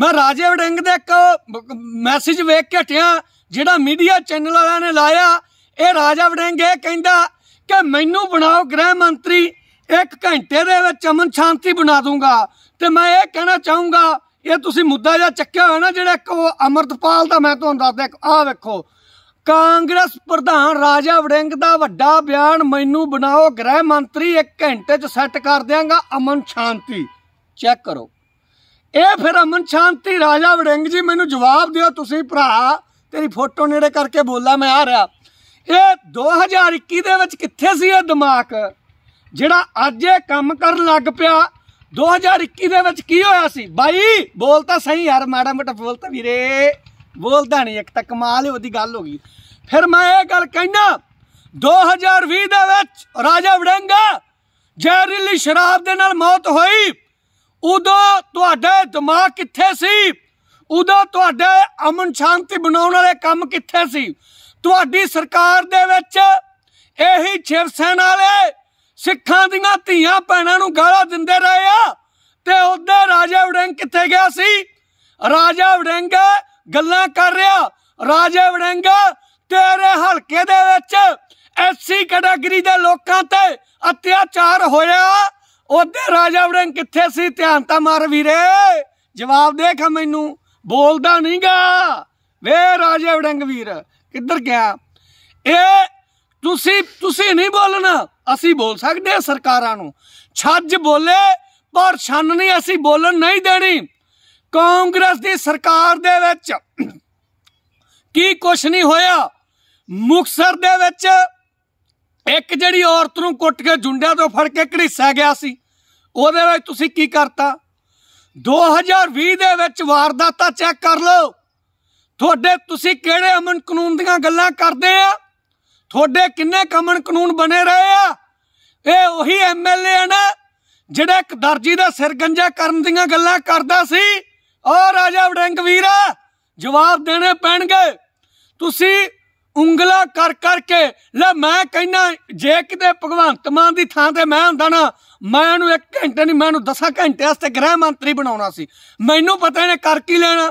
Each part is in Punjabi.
ਮੈਂ ਰਾਜੇ ਵੜਿੰਗ ਦੇ ਇੱਕ ਮੈਸੇਜ ਵੇਖ ਕੇ ਹਟਿਆ ਜਿਹੜਾ ਮੀਡੀਆ ਚੈਨਲ ਵਾਲਿਆਂ ਨੇ ਲਾਇਆ ਇਹ ਰਾਜਾ ਵੜਿੰਗ ਇਹ ਕਹਿੰਦਾ ਕਿ ਮੈਨੂੰ ਬਣਾਓ ਗ੍ਰਹਿ ਮੰਤਰੀ ਇੱਕ ਘੰਟੇ ਦੇ ਵਿੱਚ ਅਮਨ ਸ਼ਾਂਤੀ ਬਣਾ ਦੂੰਗਾ ਤੇ ਮੈਂ ਇਹ ਕਹਿਣਾ ਚਾਹੂੰਗਾ ਇਹ ਤੁਸੀਂ ਮੁੱਦਾ ਜਿਹਾ ਚੱਕਿਆ ਹੋਇਆ ਨਾ ਜਿਹੜਾ ਇੱਕ ਉਹ ਅਮਰਤਪਾਲ ਦਾ ਮੈਂ ਤੁਹਾਨੂੰ ਦੱਸਦਾ ਆਹ ਵੇਖੋ ਕਾਂਗਰਸ ਪ੍ਰਧਾਨ ਰਾਜਾ ਵੜਿੰਗ ਦਾ ਵੱਡਾ ਬਿਆਨ ਮੈਨੂੰ ਬਣਾਓ ਗ੍ਰਹਿ ਮੰਤਰੀ ਇੱਕ ਘੰਟੇ 'ਚ ਸੈੱਟ ਕਰ ਦਿਆਂਗਾ ਅਮਨ ਸ਼ਾਂਤੀ ਚੈੱਕ ਕਰੋ ਇਹ ਫਿਰ ਅਮਨ ਸ਼ਾਂਤੀ ਰਾਜਾ ਵੜਿੰਗ ਜੀ ਮੈਨੂੰ ਜਵਾਬ ਦਿਓ ਤੁਸੀਂ ਭਰਾ ਤੇਰੀ ਫੋਟੋ ਨੇੜੇ ਕਰਕੇ ਬੋਲਾ ਮੈਂ ਆ ਰਿਹਾ ਇਹ 2021 ਦੇ ਵਿੱਚ ਕਿੱਥੇ ਸੀ ਇਹ ਦਿਮਾਗ ਜਿਹੜਾ ਅੱਜ ਇਹ ਕੰਮ ਕਰਨ ਲੱਗ ਪਿਆ 2021 ਦੇ ਵਿੱਚ ਕੀ ਹੋਇਆ ਸੀ ਬਾਈ ਬੋਲ ਤਾਂ ਸਹੀ ਯਾਰ ਮਾੜਾ ਮੋਟਾ ਬੋਲ ਤਾਂ ਵੀਰੇ ਬੋਲਦਾ ਨਹੀਂ ਇੱਕ ਤਾਂ ਕਮਾਲ ਹੀ ਉਹਦੀ ਗੱਲ ਹੋ ਗਈ ਫਿਰ ਮੈਂ ਇਹ ਗੱਲ ਕਹਿਣਾ 2020 ਦੇ ਵਿੱਚ ਰਾਜਾ ਵੜੰਗਾ ਜ਼ਹਿਰੀਲੀ ਸ਼ਰਾਬ ਦੇ ਨਾਲ ਮੌਤ ਹੋਈ ਉਦੋਂ ਤੁਹਾਡੇ ਦਿਮਾਗ ਕਿੱਥੇ ਸੀ ਉਦੋਂ ਤੁਹਾਡੇ ਅਮਨ ਸ਼ਾਂਤੀ ਬਣਾਉਣ ਵਾਲੇ ਕੰਮ ਕਿੱਥੇ ਸੀ ਤੁਹਾਡੀ ਸਰਕਾਰ ਦੇ ਵਿੱਚ ਇਹੀ ਸ਼ਿਵ ਸੈਨਾ ਵਾਲੇ ਸਿੱਖਾਂ ਦੀਆਂ ਧੀਆਂ ਭੈਣਾਂ ਨੂੰ ਗਾਲਾਂ ਦਿੰਦੇ ਰਹੇ ਆ ਤੇ ਉਹਦੇ ਰਾਜਾ ਵੜੰਗ ਕਿੱਥੇ ਗਿਆ ਸੀ ਰਾਜਾ ਵੜੰਗ ਗੱਲਾਂ ਕਰ ਰਿਹਾ ਰਾਜਾ ਵੜੰਗ ਤੇਰੇ ਹਲਕੇ ਦੇ ਵਿੱਚ ਐਸਸੀ ਕੈਟਾਗਰੀ ਦੇ ਲੋਕਾਂ ਤੇ ਅਤਿਆਚਾਰ ਹੋਇਆ ਉਹਦੇ ਰਾਜਾ ਵੜਿੰਗ ਕਿੱਥੇ ਸੀ ਧਿਆਨ ਤਾਂ ਮਾਰ ਵੀਰੇ ਜਵਾਬ ਦੇ ਮੈਨੂੰ ਬੋਲਦਾ ਨਹੀਂਗਾ ਵੇ ਰਾਜਾ ਵੜੰਗ ਵੀਰ ਕਿੱਧਰ ਗਿਆ ਇਹ ਤੁਸੀਂ ਤੁਸੀਂ ਨਹੀਂ ਬੋਲਣਾ ਅਸੀਂ ਬੋਲ ਸਕਦੇ ਆ ਸਰਕਾਰਾਂ ਨੂੰ ਛੱਜ ਬੋਲੇ ਪਰ ਛੰਨ ਨਹੀਂ ਅਸੀਂ ਬੋਲਣ ਨਹੀਂ ਦੇਣੀ ਕਾਂਗਰਸ ਦੀ ਸਰਕਾਰ ਦੇ ਵਿੱਚ ਕੀ ਕੁਛ ਨਹੀਂ ਹੋਇਆ ਮੁਕਸਰ ਦੇ ਵਿੱਚ ਇੱਕ ਜਿਹੜੀ ਔਰਤ ਨੂੰ ਕੁੱਟ ਕੇ ਜੁੰਡਿਆਂ ਤੋਂ ਫੜ ਕੇ ਘੜੀਸਿਆ ਗਿਆ ਸੀ ਉਹਦੇ ਵਿੱਚ ਤੁਸੀਂ ਕੀ ਕਰਤਾ 2020 ਦੇ ਵਿੱਚ ਵਾਰਦਾਤਾਂ ਚੈੱਕ ਕਰ ਲਓ ਤੁਹਾਡੇ ਤੁਸੀਂ ਕਿਹੜੇ ਅਮਨ ਕਾਨੂੰਨ ਦੀਆਂ ਗੱਲਾਂ ਕਰਦੇ ਆ ਤੁਹਾਡੇ ਕਿੰਨੇ ਕਮਨ ਕਾਨੂੰਨ ਬਣੇ ਰਹੇ ਆ ਇਹ ਉਹੀ ਐਮਐਲਏ ਨੇ ਜਿਹੜਾ ਇੱਕ ਦਰਜੀ ਦਾ ਸਿਰ ਗੰਜਾ ਕਰਨ ਦੀਆਂ ਗੱਲਾਂ ਕਰਦਾ ਸੀ ਔਰ ਰਾਜਾ ਵੜੰਗ ਵੀਰਾ ਜਵਾਬ ਦੇਣੇ ਪੈਣਗੇ ਤੁਸੀਂ ਉਂਗਲਾ ਕਰ ਕਰਕੇ ਲੈ ਮੈਂ ਕਹਿੰਨਾ ਜੇ ਕਿਤੇ ਭਗਵੰਤ ਮਾਨ ਦੀ ਥਾਂ ਤੇ ਮੈਂ ਹੁੰਦਾ ਨਾ ਮੈਂ ਇਹਨੂੰ 1 ਘੰਟੇ ਨਹੀਂ ਮੈਂ ਇਹਨੂੰ 10 ਘੰਟੇ ਵਾਸਤੇ ਗ੍ਰਹਿ ਮੰਤਰੀ ਬਣਾਉਣਾ ਸੀ ਮੈਨੂੰ ਪਤਾ ਇਹਨੇ ਕਰ ਕੀ ਲੈਣਾ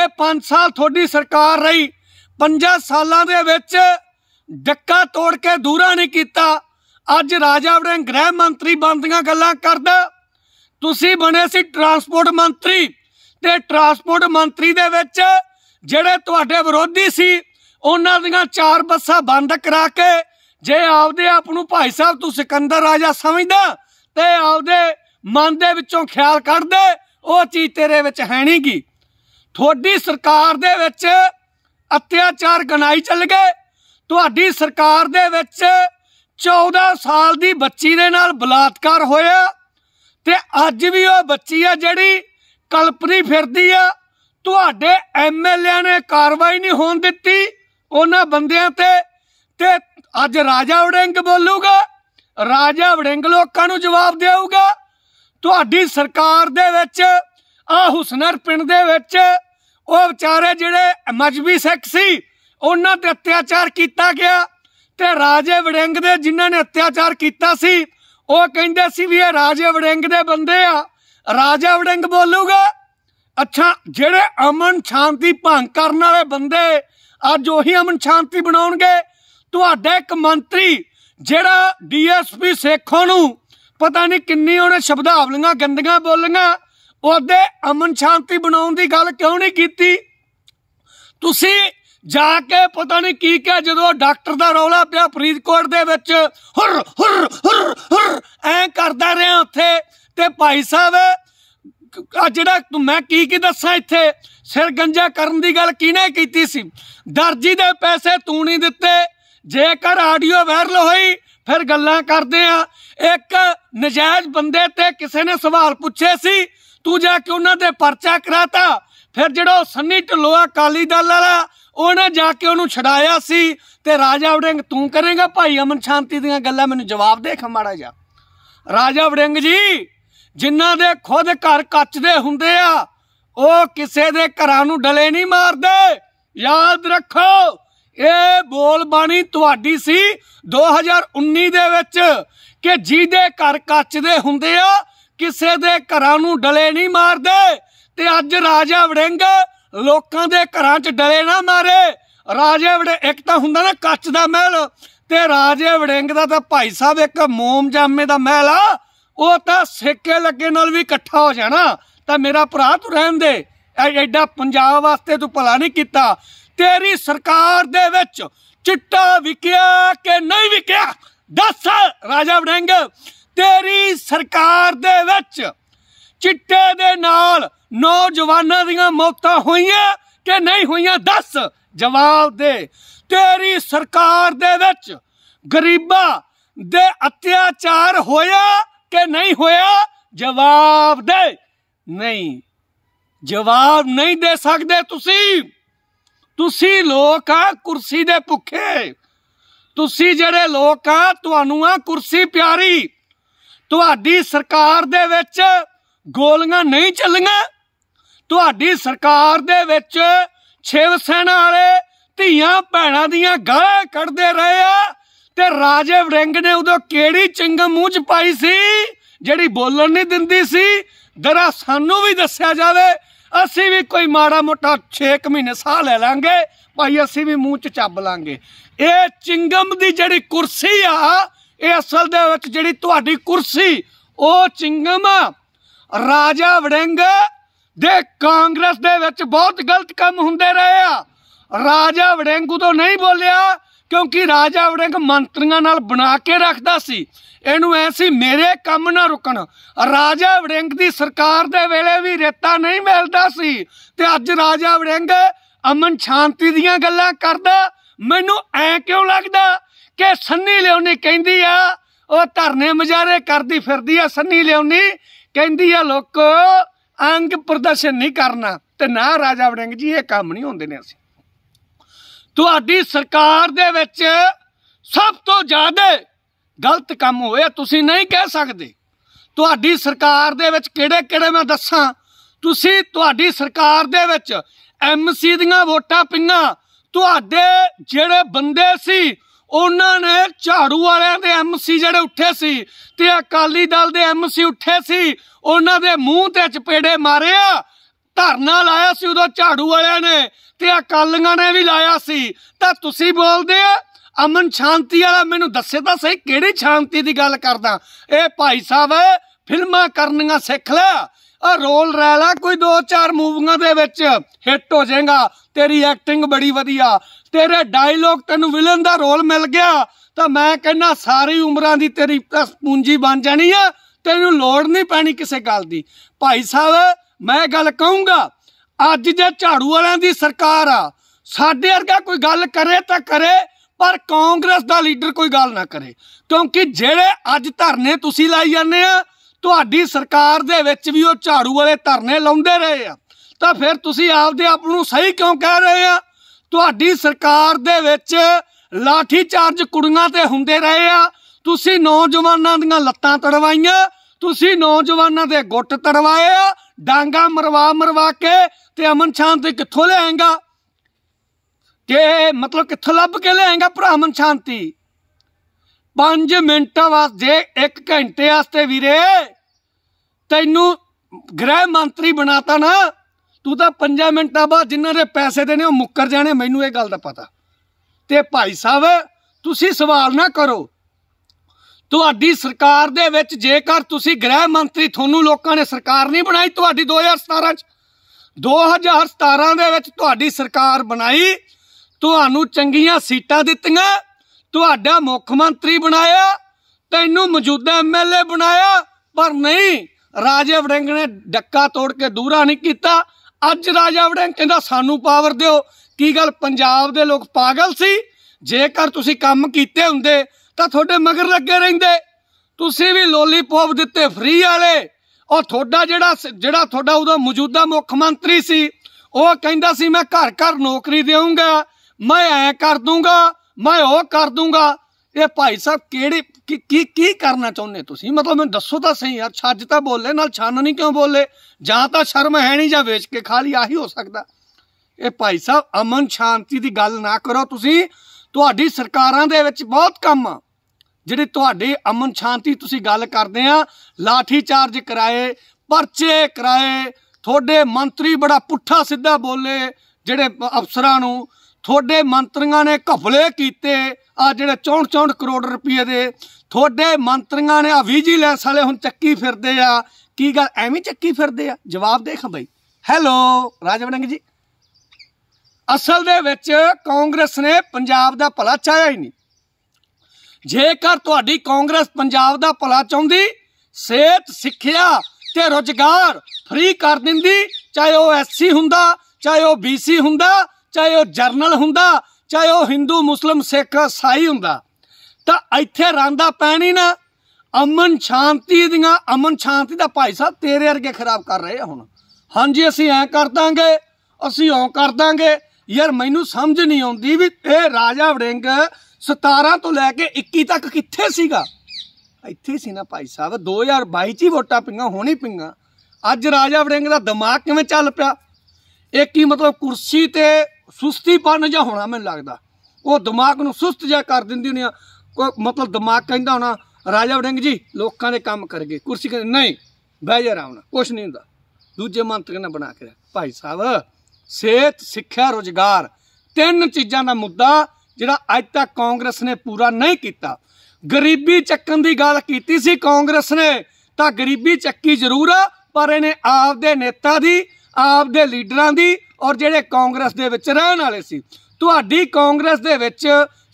ਇਹ 5 ਸਾਲ ਤੁਹਾਡੀ ਸਰਕਾਰ ਰਹੀ 5 ਸਾਲਾਂ ਦੇ ਵਿੱਚ ਡੱਕਾ ਤੋੜ ਕੇ ਦੂਰਾ ਨਹੀਂ ਕੀਤਾ ਅੱਜ ਰਾਜਾ ਵੜੇ ਗ੍ਰਹਿ ਮੰਤਰੀ ਬੰਦੀਆਂ ਗੱਲਾਂ ਕਰਦਾ ਤੁਸੀਂ ਬਣੇ ਸੀ ਟਰਾਂਸਪੋਰਟ ਮੰਤਰੀ ਤੇ ਟਰਾਂਸਪੋਰਟ ਮੰਤਰੀ ਦੇ ਵਿੱਚ ਜਿਹੜੇ ਤੁਹਾਡੇ ਵਿਰੋਧੀ ਸੀ ਉਹਨਾਂ ਦੀਆਂ ਚਾਰ ਬੱਸਾਂ ਬੰਦ ਕਰਾ ਕੇ ਜੇ ਆਪਦੇ ਆਪ ਨੂੰ ਭਾਈ ਸਾਹਿਬ ਤੂੰ ਸਿਕੰਦਰ ਰਾਜਾ ਸਮਝਦਾ ਤੇ ਆਪਦੇ ਮਨ ਦੇ ਵਿੱਚੋਂ ਖਿਆਲ ਕੱਢ ਦੇ ਉਹ ਚੀਜ਼ ਤੇਰੇ ਵਿੱਚ ਹੈ ਨਹੀਂਗੀ ਤੁਹਾਡੀ ਸਰਕਾਰ ਦੇ ਵਿੱਚ ਅਤਿਆਚਾਰ ਗਨਾਈ ਚੱਲ ਗਏ ਤੁਹਾਡੀ ਸਰਕਾਰ ਦੇ ਵਿੱਚ 14 ਸਾਲ ਦੀ ਬੱਚੀ ਦੇ ਨਾਲ ਬਲਾਤਕਾਰ ਹੋਇਆ ਤੇ ਅੱਜ ਵੀ ਉਹ ਬੱਚੀ ਆ ਜਿਹੜੀ ਕਲਪਨੀ ਫਿਰਦੀ ਆ ਤੁਹਾਡੇ ਐਮਐਲਏ ਨੇ ਕਾਰਵਾਈ ਨਹੀਂ ਹੋਣ ਦਿੱਤੀ ਉਹਨਾਂ ਬੰਦਿਆਂ ਤੇ ਤੇ ਅੱਜ ਰਾਜਾ ਵੜਿੰਗ ਬੋਲੂਗਾ ਰਾਜਾ ਵੜਿੰਗ ਲੋਕਾਂ ਨੂੰ ਜਵਾਬ ਦੇਊਗਾ ਤੁਹਾਡੀ ਸਰਕਾਰ ਦੇ ਵਿੱਚ ਆ ਹੁਸਨਰ ਪਿੰਡ ਦੇ ਵਿੱਚ ਉਹ ਵਿਚਾਰੇ ਜਿਹੜੇ ਮਜਬੀ ਸਿੱਖ ਸੀ ਉਹਨਾਂ ਤੇ ਅਤਿਆਚਾਰ ਕੀਤਾ ਗਿਆ ਤੇ ਰਾਜੇ ਵੜਿੰਗ ਦੇ ਜਿਨ੍ਹਾਂ ਨੇ ਅਤਿਆਚਾਰ ਕੀਤਾ ਸੀ ਉਹ ਕਹਿੰਦੇ ਸੀ ਵੀ ਇਹ ਰਾਜੇ ਵੜਿੰਗ ਦੇ ਬੰਦੇ ਆ ਰਾਜਾ ਵੜਿੰਗ ਬੋਲੂਗਾ ਅੱਛਾ ਜਿਹੜੇ ਅਮਨ ਸ਼ਾਂਤੀ ਭੰਗ ਕਰਨ ਵਾਲੇ ਬੰਦੇ ਅੱਜ ਉਹੀ ਅਮਨ ਸ਼ਾਂਤੀ ਬਣਾਉਣਗੇ ਤੁਹਾਡਾ ਇੱਕ ਮੰਤਰੀ ਜਿਹੜਾ ਡੀਐਸਪੀ ਸੇਖੋਂ ਨੂੰ ਪਤਾ ਨਹੀਂ ਕਿੰਨੀ ਉਹਨੇ ਸ਼ਬਦਾਵਲੀਆਂ ਗੰਦੀਆਂ ਬੋਲੀਆਂ ਉਹਦੇ ਅਮਨ ਸ਼ਾਂਤੀ ਬਣਾਉਣ ਦੀ ਗੱਲ ਕਿਉਂ ਨਹੀਂ ਕੀਤੀ ਤੁਸੀਂ ਜਾ ਕੇ ਪਤਾ ਨਹੀਂ ਕੀ ਕਿਹਾ ਜਦੋਂ ਡਾਕਟਰ ਦਾ ਰੌਲਾ ਪਿਆ ਫਰੀਦਕੋਟ ਦੇ ਵਿੱਚ ਹੁਰ ਹੁਰ ਹੁਰ ਹੁਰ ਐ ਕਰਦਾ ਰਿਹਾ ਉੱਥੇ ਤੇ ਭਾਈ ਸਾਹਿਬ ਆ ਜਿਹੜਾ ਮੈਂ ਕੀ ਕੀ ਦੱਸਾਂ ਇੱਥੇ ਸਿਰ ਗੰਜਾ ਕਰਨ ਦੀ ਗੱਲ ਕਿਹਨੇ ਕੀਤੀ ਸੀ ਦਰਜੀ ਦੇ ਪੈਸੇ ਤੂੰ ਨਹੀਂ ਦਿੱਤੇ ਜੇਕਰ ਆਡੀਓ ਵਾਇਰਲ ਹੋਈ ਫਿਰ ਗੱਲਾਂ ਕਰਦੇ ਆ ਇੱਕ ਨਜਾਇਜ਼ ਬੰਦੇ ਤੇ ਕਿਸੇ ਨੇ ਸਵਾਲ ਪੁੱਛੇ ਸੀ ਤੂੰ ਜਾ ਕੇ ਉਹਨਾਂ ਦੇ ਪਰਚਾ ਕਰਾਤਾ ਫਿਰ ਜਿਹੜਾ ਸੰਨੀ ਢਲੋਆ ਕਾਲੀ ਦਲ ਵਾਲਾ ਉਹਨੇ ਜਾ ਕੇ ਉਹਨੂੰ ਛਡਾਇਆ ਸੀ ਤੇ ਰਾਜਾ ਵੜਿੰਗ ਤੂੰ ਕਰੇਗਾ ਭਾਈ ਅਮਨ ਸ਼ਾਂਤੀ ਦੀਆਂ ਗੱਲਾਂ ਮੈਨੂੰ ਜਵਾਬ ਦੇ ਖਮਾੜਾ ਜਾ ਰਾਜਾ ਵੜਿੰਗ ਜੀ ਜਿਨ੍ਹਾਂ ਦੇ ਖੁਦ ਘਰ ਕੱਚ ਦੇ ਹੁੰਦੇ ਆ ਉਹ ਕਿਸੇ ਦੇ ਘਰਾਂ ਨੂੰ ਡਲੇ ਨਹੀਂ ਮਾਰਦੇ ਯਾਦ ਰੱਖੋ ਇਹ ਬੋਲ ਬਾਣੀ ਤੁਹਾਡੀ ਸੀ 2019 ਦੇ ਵਿੱਚ ਕਿ ਜਿਹਦੇ ਘਰ ਕੱਚ ਦੇ ਹੁੰਦੇ ਆ ਕਿਸੇ ਦੇ ਘਰਾਂ ਨੂੰ ਡਲੇ ਨਹੀਂ ਮਾਰਦੇ ਤੇ ਅੱਜ ਰਾਜਾ ਵੜਿੰਗ ਲੋਕਾਂ ਦੇ ਘਰਾਂ 'ਚ ਡਲੇ ਨਾ ਮਾਰੇ ਰਾਜੇ ਵੜੇ ਇੱਕ ਤਾਂ ਹੁੰਦਾ ਨਾ ਕੱਚ ਦਾ ਮਹਿਲ ਤੇ ਰਾਜੇ ਵੜਿੰਗ ਦਾ ਤਾਂ ਭਾਈ ਸਾਹਿਬ ਇੱਕ ਮੋਮ ਜਾਮੇ ਦਾ ਮਹਿਲ ਆ ਉਹ ਤਾਂ ਸਿੱਕੇ ਲੱਗੇ ਨਾਲ ਵੀ ਇਕੱਠਾ ਹੋ ਜਾਣਾ ਤਾਂ ਮੇਰਾ ਭਰਾ ਤੂੰ ਰਹਿਣ ਦੇ ਐਡਾ ਪੰਜਾਬ ਵਾਸਤੇ ਤੂੰ ਭਲਾ ਨਹੀਂ ਕੀਤਾ ਤੇਰੀ ਸਰਕਾਰ ਦੇ ਵਿੱਚ ਚਿੱਟਾ ਵਿਕਿਆ ਕਿ ਨਹੀਂ ਵਿਕਿਆ ਦੱਸ ਰਾਜਾ ਵੜਿੰਗ ਤੇਰੀ ਸਰਕਾਰ ਦੇ ਵਿੱਚ ਚਿੱਟੇ ਦੇ ਨਾਲ ਨੌਜਵਾਨਾਂ ਦੀਆਂ ਮੌਤਾਂ ਹੋਈਆਂ ਕਿ ਨਹੀਂ ਹੋਈਆਂ ਦੱਸ ਜਵਾਬ ਦੇ ਤੇਰੀ ਸਰਕਾਰ ਦੇ ਵਿੱਚ ਗਰੀਬਾਂ ਦੇ ਅਤਿਆਚਾਰ ਹੋਇਆ ਕਿ ਨਹੀਂ ਹੋਇਆ ਜਵਾਬ ਦੇ ਨਹੀਂ ਜਵਾਬ ਨਹੀਂ ਦੇ ਸਕਦੇ ਤੁਸੀਂ ਤੁਸੀਂ ਲੋਕ ਆ ਕੁਰਸੀ ਦੇ ਭੁੱਖੇ ਤੁਸੀਂ ਜਿਹੜੇ ਲੋਕ ਆ ਤੁਹਾਨੂੰ ਆ ਕੁਰਸੀ ਪਿਆਰੀ ਤੁਹਾਡੀ ਸਰਕਾਰ ਦੇ ਵਿੱਚ ਗੋਲੀਆਂ ਨਹੀਂ ਚੱਲੀਆਂ ਤੁਹਾਡੀ ਸਰਕਾਰ ਦੇ ਵਿੱਚ ਛੇਵ ਸੈਨਾ ਵਾਲੇ ਧੀਆਂ ਭੈਣਾਂ ਦੀਆਂ ਗਾਲਾਂ ਕੱਢਦੇ ਰਹੇ ਆ ਤੇ ਰਾਜੇ ਵਰਿੰਗ ਨੇ ਉਦੋਂ ਕਿਹੜੀ ਚਿੰਗਮ ਮੂੰਹ ਚ ਪਾਈ ਸੀ ਜਿਹੜੀ ਬੋਲਣ ਨਹੀਂ ਦਿੰਦੀ ਸੀ ਦਰਾ ਸਾਨੂੰ ਵੀ ਦੱਸਿਆ ਜਾਵੇ ਅਸੀਂ ਵੀ ਕੋਈ ਮਾੜਾ ਮੋਟਾ 6 ਮਹੀਨੇ ਸਾਹ ਲੈ ਲਾਂਗੇ ਭਾਈ ਅਸੀਂ ਵੀ ਮੂੰਹ ਚ ਚੱਬ ਲਾਂਗੇ ਇਹ ਚਿੰਗਮ ਦੀ ਜਿਹੜੀ ਕੁਰਸੀ ਆ ਇਹ ਅਸਲ ਦੇ ਵਿੱਚ ਜਿਹੜੀ ਤੁਹਾਡੀ ਕੁਰਸੀ ਉਹ ਚਿੰਗਮ ਰਾਜਾ ਵੜਿੰਗ ਦੇ ਕਾਂਗਰਸ ਦੇ ਵਿੱਚ ਬਹੁਤ ਗਲਤ ਕੰਮ ਹੁੰਦੇ ਰਹੇ ਆ ਰਾਜਾ ਵੜਿੰਗ ਤੋਂ ਨਹੀਂ ਬੋਲਿਆ ਕਿਉਂਕਿ ਰਾਜਾ ਵੜਿੰਗ ਮੰਤਰੀਆਂ ਨਾਲ ਬਣਾ ਕੇ ਰੱਖਦਾ ਸੀ ਇਹਨੂੰ ਐ ਸੀ ਮੇਰੇ ਕੰਮ ਨਾ ਰੁਕਣ ਰਾਜਾ ਵੜਿੰਗ ਦੀ ਸਰਕਾਰ ਦੇ ਵੇਲੇ ਵੀ ਰੇਤਾ ਨਹੀਂ ਮਿਲਦਾ ਸੀ ਤੇ ਅੱਜ ਰਾਜਾ ਵੜਿੰਗ ਅਮਨ ਸ਼ਾਂਤੀ ਦੀਆਂ ਗੱਲਾਂ ਕਰਦਾ ਮੈਨੂੰ ਐ ਕਿਉਂ ਲੱਗਦਾ ਕਿ ਸੰਨੀ ਲਿਓਨੀ ਕਹਿੰਦੀ ਆ ਉਹ ਧਰਨੇ ਮਜਾਰੇ ਕਰਦੀ ਫਿਰਦੀ ਆ ਸੰਨੀ ਲਿਓਨੀ ਕਹਿੰਦੀ ਆ ਲੋਕ ਅੰਗ ਪ੍ਰਦਰਸ਼ਨ ਨਹੀਂ ਕਰਨਾ ਤੇ ਨਾ ਰਾਜਾ ਵੜਿੰਗ ਜੀ ਇਹ ਕੰਮ ਨਹੀਂ ਹੁੰਦੇ ਨੇ ਅਸੀਂ ਤੁਹਾਡੀ ਸਰਕਾਰ ਦੇ ਵਿੱਚ ਸਭ ਤੋਂ ਜ਼ਿਆਦਾ ਗਲਤ ਕੰਮ ਹੋਇਆ ਤੁਸੀਂ ਨਹੀਂ ਕਹਿ ਸਕਦੇ ਤੁਹਾਡੀ ਸਰਕਾਰ ਦੇ ਵਿੱਚ ਕਿਹੜੇ ਕਿਹੜੇ ਮੈਂ ਦੱਸਾਂ ਤੁਸੀਂ ਤੁਹਾਡੀ ਸਰਕਾਰ ਦੇ ਵਿੱਚ ਐਮਸੀ ਦੀਆਂ ਵੋਟਾਂ ਪਈਆਂ ਤੁਹਾਡੇ ਜਿਹੜੇ ਬੰਦੇ ਸੀ ਉਹਨਾਂ ਨੇ ਝਾੜੂ ਵਾਲਿਆਂ ਦੇ ਐਮਸੀ ਜਿਹੜੇ ਉੱਠੇ ਸੀ ਤੇ ਅਕਾਲੀ ਦਲ ਦੇ ਐਮਸੀ ਉੱਠੇ ਸੀ ਉਹਨਾਂ ਦੇ ਮੂੰਹ ਤੇ ਚਪੇੜੇ ਮਾਰਿਆ ਧਰਨਾ ਲਾਇਆ ਸੀ ਉਦੋਂ ਝਾੜੂ ਵਾਲਿਆਂ ਨੇ ਤੇ ਅਕਾਲੀਆਂ ਨੇ ਵੀ ਲਾਇਆ ਸੀ ਤਾਂ ਤੁਸੀਂ ਬੋਲਦੇ ਆ ਅਮਨ ਸ਼ਾਂਤੀ ਵਾਲਾ ਮੈਨੂੰ ਦੱਸੇ ਤਾਂ ਸਹੀ ਕਿਹੜੀ ਸ਼ਾਂਤੀ ਦੀ ਗੱਲ ਕਰਦਾ ਇਹ ਭਾਈ ਸਾਹਿਬ ਫਿਲਮਾਂ ਕਰਨੀਆਂ ਸਿੱਖ ਲੈ ਆ ਰੋਲ ਲੈ ਕੋਈ ਦੋ ਚਾਰ ਮੂਵੀਆਂ ਦੇ ਵਿੱਚ ਹਿੱਟ ਹੋ ਜਾਏਗਾ ਤੇਰੀ ਐਕਟਿੰਗ ਬੜੀ ਵਧੀਆ ਤੇਰੇ ਡਾਇਲੋਗ ਤੈਨੂੰ ਵਿਲਨ ਦਾ ਰੋਲ ਮਿਲ ਗਿਆ ਤਾਂ ਮੈਂ ਕਹਿੰਦਾ ਸਾਰੀ ਉਮਰਾਂ ਦੀ ਤੇਰੀ ਪੂੰਜੀ ਬਣ ਜਾਣੀ ਆ ਤੈਨੂੰ ਲੋੜ ਨਹੀਂ ਪੈਣੀ ਕਿਸੇ ਗੱਲ ਦੀ ਭਾਈ ਸਾਹਿਬ ਮੈਂ ਗੱਲ ਕਹੂੰਗਾ ਅੱਜ ਦੇ ਝਾੜੂ ਵਾਲਿਆਂ ਦੀ ਸਰਕਾਰ ਆ ਸਾਡੇ ਵਰਗਾ ਕੋਈ ਗੱਲ ਕਰੇ ਤਾਂ ਕਰੇ ਪਰ ਕਾਂਗਰਸ ਦਾ ਲੀਡਰ ਕੋਈ ਗੱਲ ਨਾ ਕਰੇ ਕਿਉਂਕਿ ਜਿਹੜੇ ਅੱਜ ਧਰਨੇ ਤੁਸੀਂ ਲਾਈ ਜਾਂਦੇ ਆ ਤੁਹਾਡੀ ਸਰਕਾਰ ਦੇ ਵਿੱਚ ਵੀ ਉਹ ਝਾੜੂ ਵਾਲੇ ਧਰਨੇ ਲਾਉਂਦੇ ਰਹੇ ਆ ਤਾਂ ਫਿਰ ਤੁਸੀਂ ਆਪਦੇ ਆਪ ਨੂੰ ਸਹੀ ਕਿਉਂ ਕਹਿ ਰਹੇ ਆ ਤੁਹਾਡੀ ਸਰਕਾਰ ਦੇ ਵਿੱਚ ਲਾਠੀ ਚਾਰਜ ਕੁੜੀਆਂ ਤੇ ਹੁੰਦੇ ਰਹੇ ਆ ਤੁਸੀਂ ਨੌਜਵਾਨਾਂ ਦੀਆਂ ਲੱਤਾਂ ਤੜਵਾਈਆਂ ਤੁਸੀਂ ਨੌਜਵਾਨਾਂ ਦੇ ਗੁੱਟ ਤੜਵਾਏ ਆ ਡਾਂਗਾ ਮਰਵਾ ਮਰਵਾ ਕੇ ਤੇ ਅਮਨ ਸ਼ਾਂਤੀ ਕਿੱਥੋਂ ਲਿਆਏਗਾ ਤੇ ਮਤਲਬ ਕਿੱਥੋਂ ਲੱਭ ਕੇ ਲਿਆਏਗਾ ਭਰਾ ਅਮਨ ਸ਼ਾਂਤੀ 5 ਮਿੰਟਾਂ ਵਾਸਤੇ 1 ਘੰਟੇ ਵਾਸਤੇ ਵੀਰੇ ਤੈਨੂੰ ਗ੍ਰਹਿ ਮੰਤਰੀ ਬਣਾਤਾ ਨਾ ਤੂੰ ਤਾਂ 5 ਮਿੰਟਾਂ ਬਾਅਦ ਜਿਨ੍ਹਾਂ ਦੇ ਪੈਸੇ ਦੇਣੇ ਉਹ ਮੁੱਕਰ ਜਾਣੇ ਮੈਨੂੰ ਇਹ ਗੱਲ ਦਾ ਪਤਾ ਤੇ ਭਾਈ ਸਾਹਿਬ ਤੁਸੀਂ ਸਵਾਲ ਨਾ ਕਰੋ ਤੁਹਾਡੀ ਸਰਕਾਰ ਦੇ ਵਿੱਚ ਜੇਕਰ ਤੁਸੀਂ ਗ੍ਰਹਿ ਮੰਤਰੀ ਤੁਹਾਨੂੰ ਲੋਕਾਂ ਨੇ ਸਰਕਾਰ ਨਹੀਂ ਬਣਾਈ ਤੁਹਾਡੀ 2017 ਚ 2017 ਦੇ ਵਿੱਚ ਤੁਹਾਡੀ ਸਰਕਾਰ ਬਣਾਈ ਤੁਹਾਨੂੰ ਚੰਗੀਆਂ ਸੀਟਾਂ ਦਿੱਤੀਆਂ ਤੁਹਾਡਾ ਮੁੱਖ ਮੰਤਰੀ ਬਣਾਇਆ ਤੈਨੂੰ ਮੌਜੂਦਾ ਐਮਐਲਏ ਬਣਾਇਆ ਪਰ ਨਹੀਂ ਰਾਜੇ ਵੜਿੰਗ ਨੇ ਡੱਕਾ ਤੋੜ ਕੇ ਦੂਰਾ ਨਹੀਂ ਕੀਤਾ ਅੱਜ ਰਾਜਾ ਵੜਿੰਗ ਕਹਿੰਦਾ ਸਾਨੂੰ ਪਾਵਰ ਦਿਓ ਕੀ ਗੱਲ ਪੰਜਾਬ ਦੇ ਲੋਕ ਪਾਗਲ ਸੀ ਜੇਕਰ ਤੁਸੀਂ ਕੰਮ ਕੀਤੇ ਹੁੰਦੇ ਤਾਂ ਤੁਹਾਡੇ ਮਗਰ ਲੱਗੇ ਰਹਿੰਦੇ ਤੁਸੀਂ ਵੀ ਲੋਲੀਪੌਪ ਦਿੱਤੇ ਫ੍ਰੀ ਵਾਲੇ ਉਹ ਤੁਹਾਡਾ ਜਿਹੜਾ ਜਿਹੜਾ ਤੁਹਾਡਾ ਉਹਦਾ ਮੌਜੂਦਾ ਮੁੱਖ ਮੰਤਰੀ ਸੀ ਉਹ ਕਹਿੰਦਾ ਸੀ ਮੈਂ ਘਰ ਘਰ ਨੌਕਰੀ ਦੇਵਾਂਗਾ ਮੈਂ ਐ ਕਰ ਦੂੰਗਾ ਮੈਂ ਉਹ ਕਰ ਦੂੰਗਾ ਇਹ ਭਾਈ ਸਾਹਿਬ ਕਿਹੜੇ ਕੀ ਕੀ ਕਰਨਾ ਚਾਹੁੰਦੇ ਤੁਸੀਂ ਮਤਲਬ ਮੈਨੂੰ ਦੱਸੋ ਤਾਂ ਸਹੀ ਯਾਰ ਛੱਜ ਤਾਂ ਬੋਲੇ ਨਾਲ ਛਾਨ ਨਹੀਂ ਕਿਉਂ ਬੋਲੇ ਜਾਂ ਤਾਂ ਸ਼ਰਮ ਹੈ ਨਹੀਂ ਜਾਂ ਵੇਚ ਕੇ ਖਾ ਲਈ ਆਹੀ ਹੋ ਸਕਦਾ ਇਹ ਭਾਈ ਸਾਹਿਬ ਅਮਨ ਸ਼ਾਂਤੀ ਦੀ ਗੱਲ ਨਾ ਕਰੋ ਤੁਸੀਂ ਤੁਹਾਡੀ ਸਰਕਾਰਾਂ ਦੇ ਵਿੱਚ ਬਹੁਤ ਕੰਮ ਆ ਜਿਹੜੇ ਤੁਹਾਡੇ ਅਮਨ ਸ਼ਾਂਤੀ ਤੁਸੀਂ ਗੱਲ ਕਰਦੇ ਆ ਲਾਠੀ ਚਾਰਜ ਕਰਾਏ ਪਰਚੇ ਕਰਾਏ ਤੁਹਾਡੇ ਮੰਤਰੀ ਬੜਾ ਪੁੱਠਾ ਸਿੱਧਾ ਬੋਲੇ ਜਿਹੜੇ ਅਫਸਰਾਂ ਨੂੰ ਤੁਹਾਡੇ ਮੰਤਰੀਆਂ ਨੇ ਘਪਲੇ ਕੀਤੇ ਆ ਜਿਹੜੇ 64 ਕਰੋੜ ਰੁਪਏ ਦੇ ਤੁਹਾਡੇ ਮੰਤਰੀਆਂ ਨੇ ਆ ਵਿਜੀਲੈਂਸ ਵਾਲੇ ਹੁਣ ਚੱਕੀ ਫਿਰਦੇ ਆ ਕੀ ਗੱਲ ਐਵੇਂ ਚੱਕੀ ਫਿਰਦੇ ਆ ਜਵਾਬ ਦੇਖ ਬਈ ਹੈਲੋ ਰਾਜਵਨੰਗ ਜੀ ਅਸਲ ਦੇ ਵਿੱਚ ਕਾਂਗਰਸ ਨੇ ਪੰਜਾਬ ਦਾ ਭਲਾ ਚਾਹਿਆ ਹੀ ਨਹੀਂ ਜੇਕਰ ਤੁਹਾਡੀ ਕਾਂਗਰਸ ਪੰਜਾਬ ਦਾ ਭਲਾ ਚਾਹੁੰਦੀ ਸਿਹਤ ਸਿੱਖਿਆ ਤੇ ਰੋਜ਼ਗਾਰ ਫ੍ਰੀ ਕਰ ਦਿੰਦੀ ਚਾਹੇ ਉਹ ਐਸਸੀ ਹੁੰਦਾ ਚਾਹੇ ਉਹ ਬੀਸੀ ਹੁੰਦਾ ਚਾਹੇ ਉਹ ਜਰਨਲ ਹੁੰਦਾ ਚਾਹੇ ਉਹ ਹਿੰਦੂ ਮੁਸਲਮ ਸਿੱਖ ਸਾਈ ਹੁੰਦਾ ਤਾਂ ਇੱਥੇ ਰਾਂਦਾ ਪੈਣੀ ਨਾ ਅਮਨ ਸ਼ਾਂਤੀ ਦੀਆਂ ਅਮਨ ਸ਼ਾਂਤੀ ਦਾ ਭਾਈ ਸਾਹਿਬ ਤੇਰੇ ਵਰਗੇ ਖਰਾਬ ਕਰ ਰਹੇ ਹੁਣ ਹਾਂਜੀ ਅਸੀਂ ਐ ਕਰ ਦਾਂਗੇ ਅਸੀਂ ਓ ਕਰ ਦਾਂਗੇ ਯਾਰ ਮੈਨੂੰ ਸਮਝ ਨਹੀਂ ਆਉਂਦੀ ਵੀ ਇਹ ਰਾਜਾ ਵੜਿੰਗ 17 ਤੋਂ ਲੈ ਕੇ 21 ਤੱਕ ਕਿੱਥੇ ਸੀਗਾ ਇੱਥੇ ਸੀ ਨਾ ਭਾਈ ਸਾਹਿਬ 2022 ਚ ਹੀ ਵੋਟਾਂ ਪਿੰਗਾ ਹੋਣੀ ਪਿੰਗਾ ਅੱਜ ਰਾਜਾ ਵੜਿੰਗ ਦਾ ਦਿਮਾਗ ਕਿਵੇਂ ਚੱਲ ਪਿਆ ਇਹ ਕੀ ਮਤਲਬ ਕੁਰਸੀ ਤੇ ਸੁਸਤੀ ਪਨ ਜਾਂ ਹੋਣਾ ਮੈਨੂੰ ਲੱਗਦਾ ਉਹ ਦਿਮਾਗ ਨੂੰ ਸੁਸਤ ਜਾ ਕਰ ਦਿੰਦੀ ਹੁੰਦੀ ਆ ਮਤਲਬ ਦਿਮਾਗ ਕਹਿੰਦਾ ਹੋਣਾ ਰਾਜਾ ਵੜਿੰਗ ਜੀ ਲੋਕਾਂ ਦੇ ਕੰਮ ਕਰਗੇ ਕੁਰਸੀ ਕਹਿੰਦੇ ਨਹੀਂ ਬਹਿ ਜਾ ਆਰਾਮ ਨਾਲ ਕੁਛ ਨਹੀਂ ਹੁੰਦਾ ਦੂਜੇ ਮੰਤਰੀ ਨੇ ਬਣਾ ਕੇ ਭਾਈ ਸਾਹਿਬ ਸਿਹਤ ਸਿੱਖਿਆ ਰੋਜ਼ਗਾਰ ਤਿੰਨ ਚੀਜ਼ਾਂ ਦਾ ਮੁੱਦਾ ਜਿਹੜਾ ਅੱਜ ਤੱਕ ਕਾਂਗਰਸ ਨੇ ਪੂਰਾ ਨਹੀਂ ਕੀਤਾ ਗਰੀਬੀ ਚੱਕਣ ਦੀ ਗੱਲ ਕੀਤੀ ਸੀ ਕਾਂਗਰਸ ਨੇ ਤਾਂ ਗਰੀਬੀ ਚੱਕੀ ਜ਼ਰੂਰ ਆ ਪਰ ਇਹਨੇ ਆਪਦੇ ਨੇਤਾ ਦੀ ਆਪਦੇ ਲੀਡਰਾਂ ਦੀ ਔਰ ਜਿਹੜੇ ਕਾਂਗਰਸ ਦੇ ਵਿੱਚ ਰਹਿਣ ਵਾਲੇ ਸੀ ਤੁਹਾਡੀ ਕਾਂਗਰਸ ਦੇ ਵਿੱਚ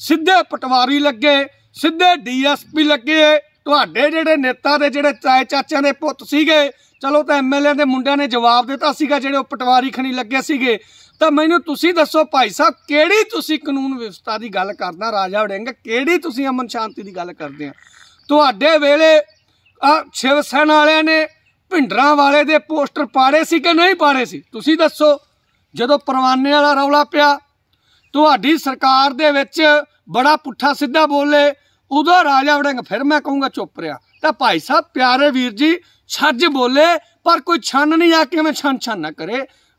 ਸਿੱਧੇ ਪਟਵਾਰੀ ਲੱਗੇ ਸਿੱਧੇ ਡੀਐਸਪੀ ਲੱਗੇ ਤੁਹਾਡੇ ਜਿਹੜੇ ਨੇਤਾ ਦੇ ਜਿਹੜੇ ਚਾਏ ਚਾਚਿਆਂ ਦੇ ਪੁੱਤ ਸੀਗੇ ਚਲੋ ਤਾਂ ਐਮਐਲਏ ਦੇ ਮੁੰਡਿਆਂ ਨੇ ਜਵਾਬ ਦਿੱਤਾ ਸੀਗਾ ਜਿਹੜੇ ਉਹ ਪਟਵਾਰੀ ਖਣੀ ਲੱਗੇ ਸੀਗੇ ਤਾਂ ਮੈਨੂੰ ਤੁਸੀਂ ਦੱਸੋ ਭਾਈ ਸਾਹਿਬ ਕਿਹੜੀ ਤੁਸੀਂ ਕਾਨੂੰਨ ਵਿਵਸਥਾ ਦੀ ਗੱਲ ਕਰਦਾ ਰਾਜਾ ਵੜਿੰਗ ਕਿਹੜੀ ਤੁਸੀਂ ਅਮਨ ਸ਼ਾਂਤੀ ਦੀ ਗੱਲ ਕਰਦੇ ਆ ਤੁਹਾਡੇ ਵੇਲੇ ਸ਼ਿਵ ਸੈਨ ਵਾਲਿਆਂ ਨੇ ਭਿੰਡਰਾਂ ਵਾਲੇ ਦੇ ਪੋਸਟਰ ਪਾੜੇ ਸੀ ਕਿ ਨਹੀਂ ਪਾੜੇ ਸੀ ਤੁਸੀਂ ਦੱਸੋ ਜਦੋਂ ਪਰਵਾਨੇ ਵਾਲਾ ਰੌਲਾ ਪਿਆ ਤੁਹਾਡੀ ਸਰਕਾਰ ਦੇ ਵਿੱਚ ਬੜਾ ਪੁੱਠਾ ਸਿੱਧਾ ਬੋਲੇ ਉਦੋਂ ਰਾਜਾ ਵੜਿੰਗ ਫਿਰ ਮੈਂ ਕਹੂੰਗਾ ਚੁੱਪ ਰਿਆ ਤਾਂ ਭਾਈ ਸਾਹਿਬ ਪਿਆਰੇ ਵੀਰ ਜੀ ਛੱਜ ਬੋਲੇ ਪਰ ਕੋਈ ਛੰਨ ਨਹੀਂ ਆ ਕਿਵੇਂ ਛੰਨ ਛੰਨ ਨਾ ਕਰੇ